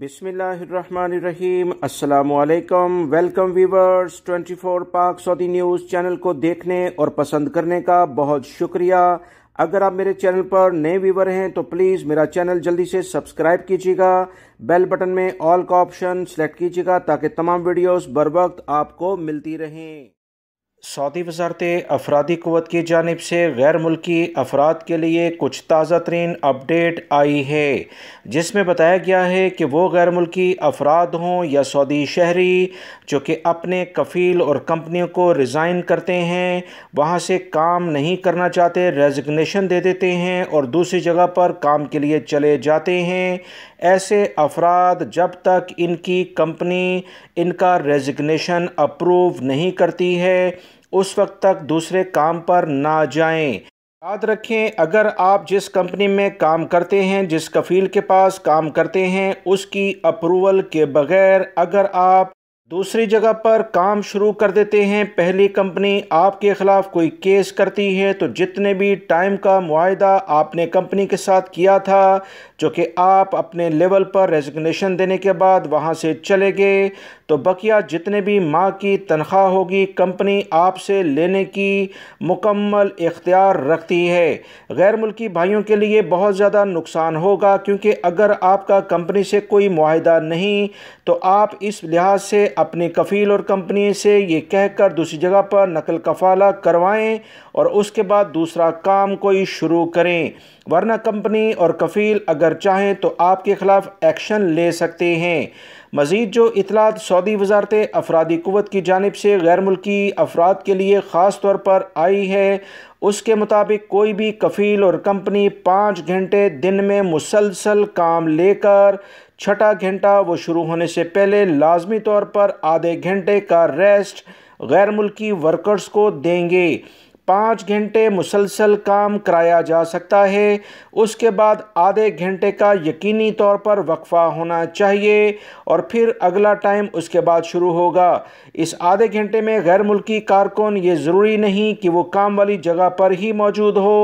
बिसमीम असलकम welcome viewers 24 पाक सऊदी न्यूज़ चैनल को देखने और पसंद करने का बहुत शुक्रिया अगर आप मेरे चैनल पर नए व्यूवर हैं तो प्लीज़ मेरा चैनल जल्दी से सब्सक्राइब कीजिएगा बेल बटन में ऑल का ऑप्शन सेलेक्ट कीजिएगा ताकि तमाम वीडियोस बर वक्त आपको मिलती रहें सऊदी वजारत अफराधी क़वत की जानब से गैर मुल्की अफराद के लिए कुछ ताज़ा तरीन अपडेट आई है जिसमें बताया गया है कि वो गैर मुल्की अफराद हों या सऊदी शहरी जो कि अपने कफ़ील और कंपनियों को रिज़ाइन करते हैं वहाँ से काम नहीं करना चाहते रेजिग्नेशन दे देते हैं और दूसरी जगह पर काम के लिए चले जाते हैं ऐसे अफराद जब तक इनकी कंपनी इनका रेजिग्नेशन अप्रूव नहीं करती है उस वक्त तक दूसरे काम पर ना जाएं याद रखें अगर आप जिस कंपनी में काम करते हैं जिस कफ़ील के पास काम करते हैं उसकी अप्रूवल के बगैर अगर आप दूसरी जगह पर काम शुरू कर देते हैं पहली कंपनी आपके ख़िलाफ़ कोई केस करती है तो जितने भी टाइम का मुआदा आपने कंपनी के साथ किया था जो कि आप अपने लेवल पर रेजिग्नेशन देने के बाद वहां से चले गए तो बकिया जितने भी माँ की तनख्वाह होगी कंपनी आपसे लेने की मुकम्मल इख्तियार रखती है गैर मुल्की भाइयों के लिए बहुत ज़्यादा नुकसान होगा क्योंकि अगर आपका कंपनी से कोई माहदा नहीं तो आप इस लिहाज से अपने कफ़ील और कंपनी से ये कहकर दूसरी जगह पर नकल कफाला करवाएं और उसके बाद दूसरा काम कोई शुरू करें वरना कंपनी और कफ़ील अगर चाहें तो आपके ख़िलाफ़ एक्शन ले सकते हैं मज़ीद जो इतलात सऊदी वजारत अफरादी क़वत की जानब से गैर मुल्की अफराद के लिए ख़ास तौर पर आई है उसके मुताबिक कोई भी कफ़ील और कंपनी पाँच घंटे दिन में मुसलसल काम लेकर छठा घंटा वो शुरू होने से पहले लाजमी तौर पर आधे घंटे का रेस्ट गैर मुल्की वर्कर्स को देंगे पाँच घंटे मुसलसल काम कराया जा सकता है उसके बाद आधे घंटे का यकीनी तौर पर वक्फा होना चाहिए और फिर अगला टाइम उसके बाद शुरू होगा इस आधे घंटे में गैर मुल्की कारकुन ये ज़रूरी नहीं कि वो काम वाली जगह पर ही मौजूद हो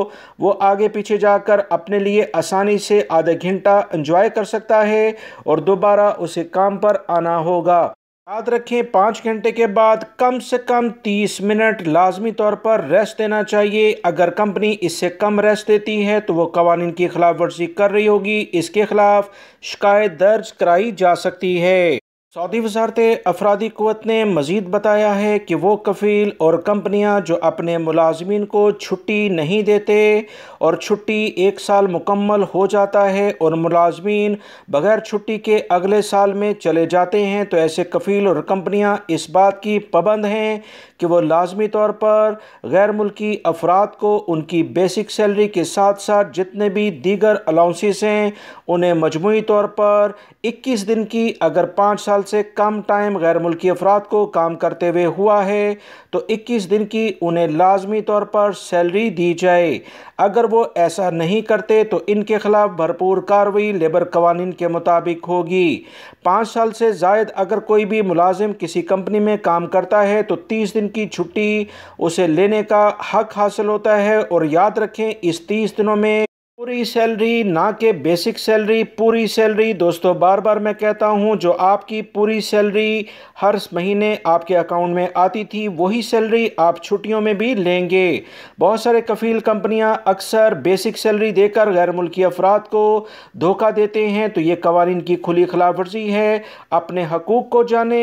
वो आगे पीछे जाकर अपने लिए आसानी से आधा घंटा इंजॉय कर सकता है और दोबारा उसे काम पर आना होगा याद रखें पाँच घंटे के बाद कम से कम तीस मिनट लाजमी तौर पर रेस्ट देना चाहिए अगर कंपनी इससे कम रेस्ट देती है तो वो कवानीन की खिलाफ वर्जी कर रही होगी इसके खिलाफ शिकायत दर्ज कराई जा सकती है सऊदी वजारत अफराधी क़वत ने मज़ीद बताया है कि वो कफ़ील और कंपनियाँ जो अपने मुलाजमीन को छुट्टी नहीं देते और छुट्टी एक साल मुकम्मल हो जाता है और मुलाजमीन बग़ैर छुट्टी के अगले साल में चले जाते हैं तो ऐसे कफ़ील और कंपनियाँ इस बात की पाबंद हैं कि वो लाजमी तौर पर गैर मुल्की अफराद को उनकी बेसिक सैलरी के साथ साथ जितने भी दीगर अलाउंसिस हैं उन्हें मजमू तौर पर इक्कीस दिन की अगर पाँच साल साल से कम टाइम गैर मुल्की अफराद को काम करते हुए हुआ है तो इक्कीस दिन की उन्हें लाजमी तौर पर सैलरी दी जाए अगर वो ऐसा नहीं करते तो इनके खिलाफ भरपूर कार्रवाई लेबर कवानीन के मुताबिक होगी पाँच साल से जायद अगर कोई भी मुलाजिम किसी कंपनी में काम करता है तो तीस दिन की छुट्टी उसे लेने का हक हासिल होता है और याद रखें इस तीस दिनों में पूरी सैलरी ना के बेसिक सैलरी पूरी सैलरी दोस्तों बार बार मैं कहता हूं जो आपकी पूरी सैलरी हर महीने आपके अकाउंट में आती थी वही सैलरी आप छुट्टियों में भी लेंगे बहुत सारे कफील कंपनियां अक्सर बेसिक सैलरी देकर गैर मुल्की अफराद को धोखा देते हैं तो ये कवानीन की खुली खिलाफ वर्जी है अपने हकूक़ को जाने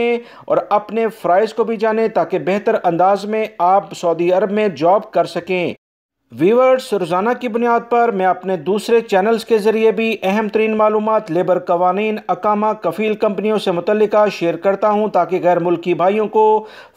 और अपने फ़्राइज़ को भी जाने ताकि बेहतर अंदाज में आप सऊदी अरब में जॉब कर सकें वीवर्स रोज़ाना की बुनियाद पर मैं अपने दूसरे चैनल्स के ज़रिए भी अहम तरीन मालूम लेबर कवानीन अकामा कफ़ील कंपनियों से मुतलका शेयर करता हूँ ताकि गैर मुल्की भाइयों को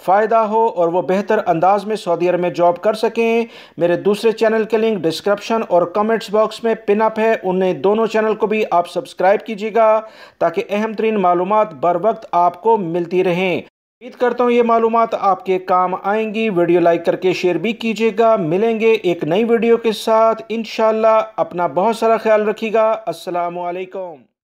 फ़ायदा हो और वह बेहतर अंदाज में सऊदी अरब में जॉब कर सकें मेरे दूसरे चैनल के लिंक डिस्क्रप्शन और कमेंट्स बॉक्स में पिनअप है उन्हें दोनों चैनल को भी आप सब्सक्राइब कीजिएगा ताकि अहम तरीन मालूम बर वक्त आपको मिलती रहें उम्मीद करता हूँ ये मालूम आपके काम आएंगी वीडियो लाइक करके शेयर भी कीजिएगा मिलेंगे एक नई वीडियो के साथ इन अपना बहुत सारा ख्याल रखिएगा असलकम